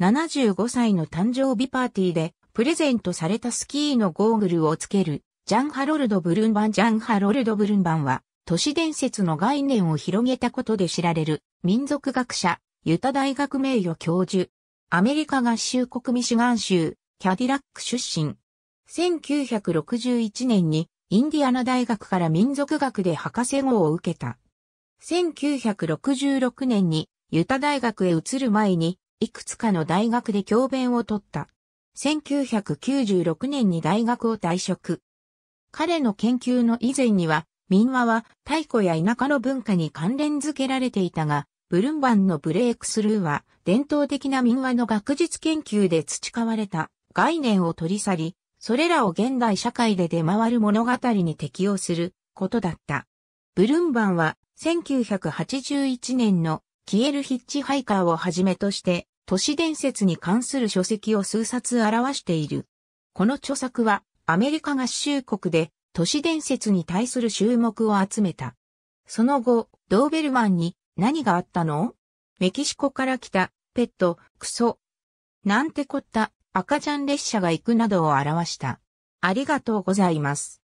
75歳の誕生日パーティーで、プレゼントされたスキーのゴーグルをつける、ジャン・ハロルド・ブルンバンジャン・ハロルド・ブルンバンは、都市伝説の概念を広げたことで知られる、民族学者、ユタ大学名誉教授、アメリカ合衆国ミシガン州、キャディラック出身。1961年に、インディアナ大学から民族学で博士号を受けた。1966年に、ユタ大学へ移る前に、いくつかの大学で教鞭を取った。1996年に大学を退職。彼の研究の以前には、民話は太古や田舎の文化に関連づけられていたが、ブルンバンのブレイクスルーは、伝統的な民話の学術研究で培われた概念を取り去り、それらを現代社会で出回る物語に適用することだった。ブルンバンは1981年の消えるヒッチハイカーをはじめとして、都市伝説に関する書籍を数冊表している。この著作は、アメリカ合衆国で、都市伝説に対する注目を集めた。その後、ドーベルマンに、何があったのメキシコから来た、ペット、クソ。なんてこった、赤ちゃん列車が行くなどを表した。ありがとうございます。